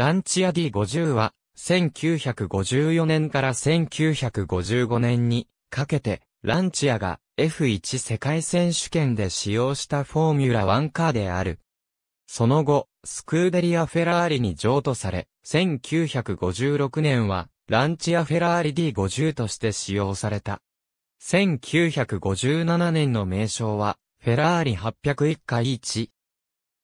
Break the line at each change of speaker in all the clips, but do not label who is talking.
ランチア D50 は、1954年から1955年にかけて、ランチアが F1 世界選手権で使用したフォーミュラ1カーである。その後、スクーデリア・フェラーリに譲渡され、1956年は、ランチア・フェラーリ D50 として使用された。1957年の名称は、フェラーリ801回1。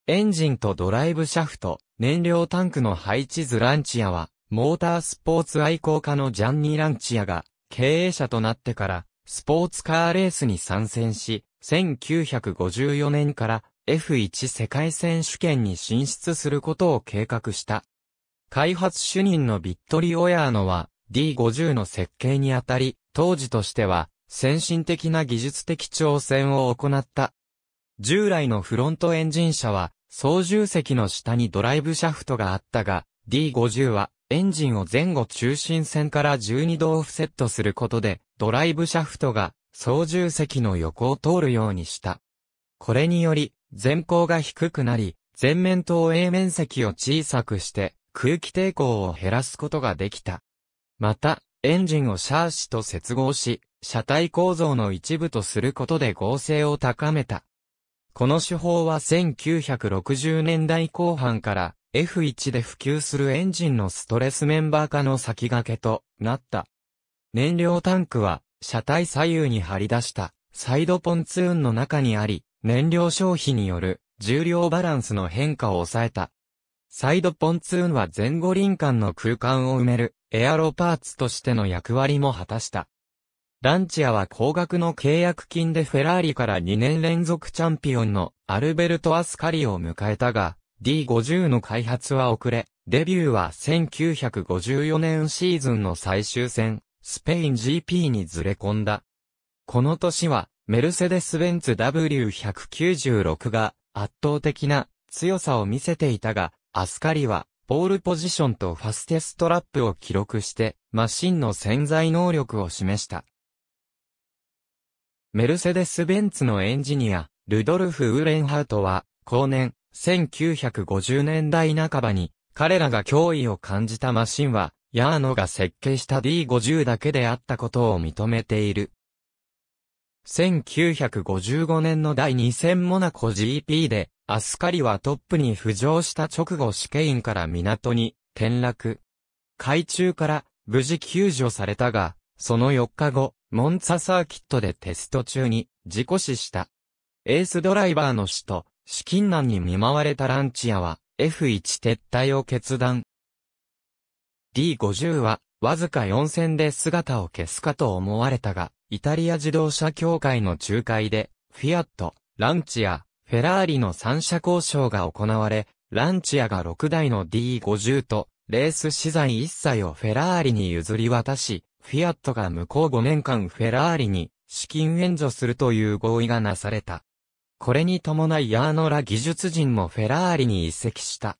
エンジンとドライブシャフト、燃料タンクの配置図ランチアは、モータースポーツ愛好家のジャンニー・ランチアが、経営者となってから、スポーツカーレースに参戦し、1954年から F1 世界選手権に進出することを計画した。開発主任のビットリオヤーノは D50 の設計にあたり、当時としては先進的な技術的挑戦を行った。従来のフロントエンジン車は操縦席の下にドライブシャフトがあったが、D50 はエンジンを前後中心線から12度オフセットすることで、ドライブシャフトが操縦席の横を通るようにした。これにより、前方が低くなり、前面投影面積を小さくして、空気抵抗を減らすことができた。また、エンジンをシャーシと接合し、車体構造の一部とすることで合成を高めた。この手法は1960年代後半から F1 で普及するエンジンのストレスメンバー化の先駆けとなった。燃料タンクは車体左右に張り出したサイドポンツーンの中にあり、燃料消費による重量バランスの変化を抑えた。サイドポンツーンは前後輪間の空間を埋めるエアロパーツとしての役割も果たした。ランチアは高額の契約金でフェラーリから2年連続チャンピオンのアルベルト・アスカリを迎えたが、D50 の開発は遅れ、デビューは1954年シーズンの最終戦、スペイン GP にずれ込んだ。この年は、メルセデス・ベンツ W196 が圧倒的な強さを見せていたが、アスカリはポールポジションとファステストラップを記録して、マシンの潜在能力を示した。メルセデス・ベンツのエンジニア、ルドルフ・ウーレンハートは、後年、1950年代半ばに、彼らが脅威を感じたマシンは、ヤーノが設計した D50 だけであったことを認めている。1955年の第2戦モナコ GP で、アスカリはトップに浮上した直後試験員から港に転落。海中から無事救助されたが、その4日後、モンツァサーキットでテスト中に事故死した。エースドライバーの死と資金難に見舞われたランチアは F1 撤退を決断。D50 はわずか4戦で姿を消すかと思われたが、イタリア自動車協会の仲介で、フィアット、ランチア、フェラーリの三社交渉が行われ、ランチアが6台の D50 と、レース資材一切をフェラーリに譲り渡し、フィアットが向こう5年間フェラーリに資金援助するという合意がなされた。これに伴いヤーノラ技術人もフェラーリに移籍した。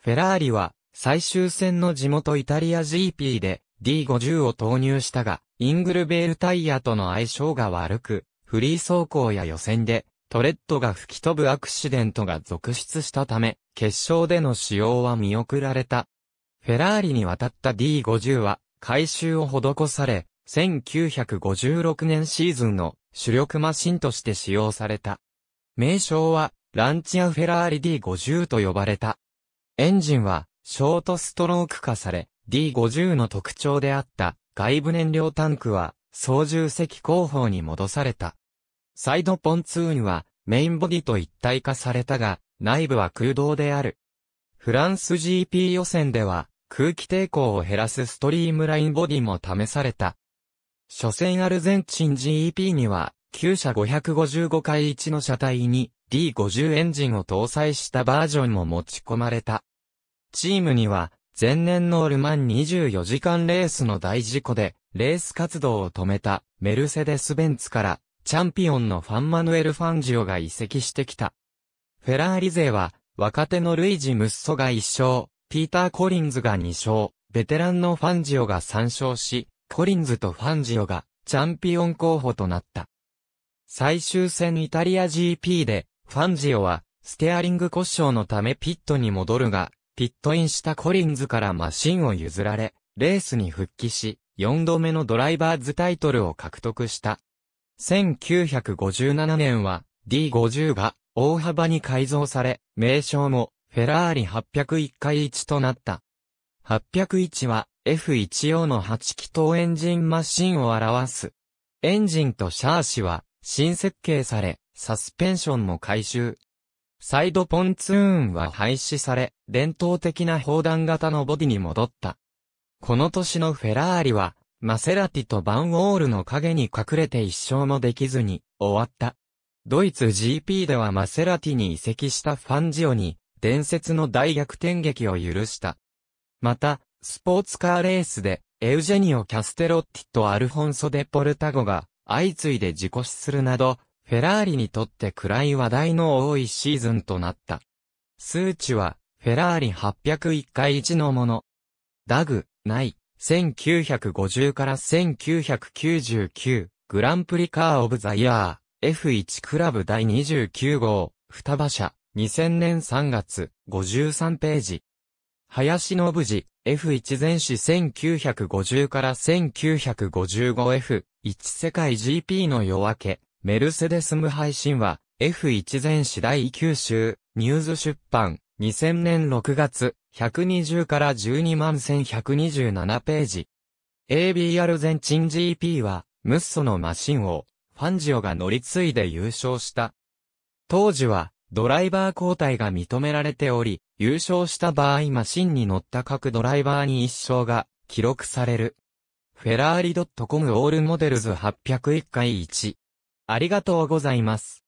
フェラーリは最終戦の地元イタリア GP で D50 を投入したが、イングルベールタイヤとの相性が悪く、フリー走行や予選でトレッドが吹き飛ぶアクシデントが続出したため、決勝での使用は見送られた。フェラーリに渡った D50 は、改修を施され、1956年シーズンの主力マシンとして使用された。名称は、ランチアフェラーリ D50 と呼ばれた。エンジンは、ショートストローク化され、D50 の特徴であった外部燃料タンクは、操縦席後方に戻された。サイドポンツーンは、メインボディと一体化されたが、内部は空洞である。フランス GP 予選では、空気抵抗を減らすストリームラインボディも試された。初戦アルゼンチン GEP には、旧車555回1の車体に D50 エンジンを搭載したバージョンも持ち込まれた。チームには、前年のルマン24時間レースの大事故で、レース活動を止めたメルセデス・ベンツから、チャンピオンのファンマヌエル・ファンジオが移籍してきた。フェラーリ勢は、若手のルイジ・ムッソが一勝、ピーター・コリンズが2勝、ベテランのファンジオが3勝し、コリンズとファンジオがチャンピオン候補となった。最終戦イタリア GP で、ファンジオは、ステアリング故障のためピットに戻るが、ピットインしたコリンズからマシンを譲られ、レースに復帰し、4度目のドライバーズタイトルを獲得した。1957年は D50 が大幅に改造され、名称もフェラーリ801回1となった。801は F1 用の8気筒エンジンマシンを表す。エンジンとシャーシは新設計され、サスペンションも回収。サイドポンツーンは廃止され、伝統的な砲弾型のボディに戻った。この年のフェラーリは、マセラティとバンウォールの影に隠れて一生もできずに、終わった。ドイツ GP ではマセラティに移籍したファンジオに、伝説の大逆転劇を許した。また、スポーツカーレースで、エウジェニオ・キャステロッティとアルフォンソ・デ・ポルタゴが、相次いで事故死するなど、フェラーリにとって暗い話題の多いシーズンとなった。数値は、フェラーリ801回1のもの。ダグ、ない、1950から1999、グランプリカーオブザイヤー、F1 クラブ第29号、双馬車、2000年3月、53ページ。林信二、F1 前史1950から 1955F1 世界 GP の夜明け、メルセデス無配信は、F1 前史第9週、ニューズ出版、2000年6月、120から12万1127ページ。AB アルゼンチン GP は、ムッソのマシンを、ファンジオが乗り継いで優勝した。当時は、ドライバー交代が認められており、優勝した場合マシンに乗った各ドライバーに一勝が記録される。フェラーリ .com オールモデルズ801回1。ありがとうございます。